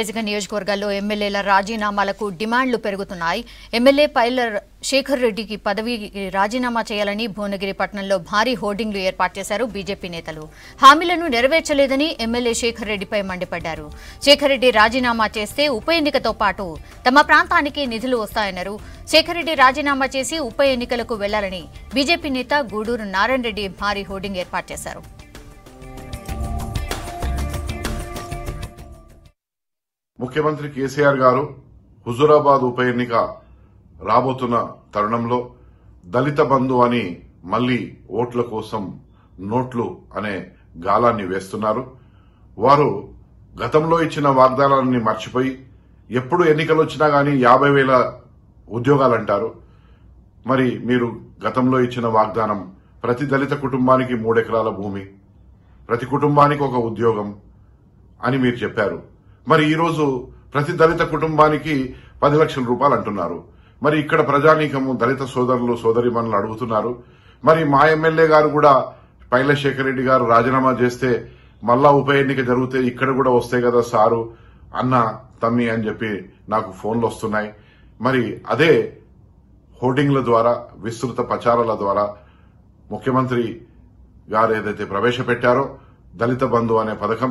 ఇసుక నియోజకవర్గాల్లో ఎమ్మెల్యేల రాజీనామాలకు డిమాండ్లు పెరుగుతున్నాయి ఎమ్మెల్యే పైల శేఖర్ రెడ్డికి పదవి రాజీనామా చేయాలని భువనగిరి పట్టణంలో భారీ హోర్డింగ్లు ఏర్పాటు చేశారు బీజేపీ నేతలు హామీలను నెరవేర్చలేదని ఎమ్మెల్యే శేఖర్ రెడ్డిపై మండిపడ్డారు శేఖర్ రెడ్డి రాజీనామా చేస్తే ఉప ఎన్నికతో పాటు తమ ప్రాంతానికి నిధులు వస్తాయన్నారు శేఖర్ రెడ్డి రాజీనామా చేసి ఉప ఎన్నికలకు వెళ్లాలని బీజేపీ నేత గూడూరు నారాయణ రెడ్డి భారీ హోర్డింగ్ ఏర్పాటు చేశారు ముఖ్యమంత్రి కేసీఆర్ గారు హుజూరాబాద్ ఉప ఎన్నిక రాబోతున్న తరుణంలో దళిత బంధు అని మళ్లీ ఓట్ల కోసం నోట్లు అనే గాలాన్ని వేస్తున్నారు వారు గతంలో ఇచ్చిన వాగ్దానాన్ని మర్చిపోయి ఎప్పుడు ఎన్నికలు వచ్చినా కానీ యాభై వేల ఉద్యోగాలంటారు మరి మీరు గతంలో ఇచ్చిన వాగ్దానం ప్రతి దళిత కుటుంబానికి మూడెకరాల భూమి ప్రతి కుటుంబానికి ఒక ఉద్యోగం అని మీరు చెప్పారు మరి ఈరోజు ప్రతి దళిత కుటుంబానికి పది లక్షల రూపాయలు అంటున్నారు మరి ఇక్కడ ప్రజానీకము దళిత సోదరులు సోదరిమణులు అడుగుతున్నారు మరి మా ఎమ్మెల్యే గారు కూడా పైలశేఖర్ రెడ్డి గారు రాజీనామా చేస్తే మళ్ళా ఉప ఎన్నిక జరిగితే ఇక్కడ కూడా వస్తాయి కదా సారు అన్న తమ్మి అని చెప్పి నాకు ఫోన్లు వస్తున్నాయి మరి అదే హోర్డింగ్ల ద్వారా విస్తృత ప్రచారాల ద్వారా ముఖ్యమంత్రి గారు ఏదైతే ప్రవేశపెట్టారో దళిత బంధు అనే పథకం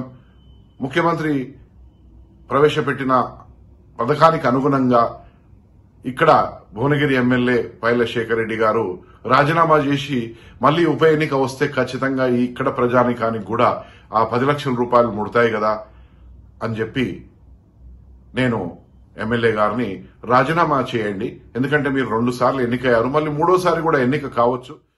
ముఖ్యమంత్రి ప్రవేశపెట్టిన పథకానికి అనుగుణంగా ఇక్కడ భువనగిరి ఎమ్మెల్యే పైల శేఖర్ రెడ్డి గారు రాజీనామా చేసి మళ్లీ ఉప ఎన్నిక వస్తే ఖచ్చితంగా ఇక్కడ ప్రజానికానికి కూడా ఆ పది లక్షల రూపాయలు ముడతాయి కదా అని చెప్పి నేను ఎమ్మెల్యే గారిని రాజీనామా చేయండి ఎందుకంటే మీరు రెండు సార్లు ఎన్నికయ్యారు మళ్ళీ మూడోసారి కూడా ఎన్నిక కావచ్చు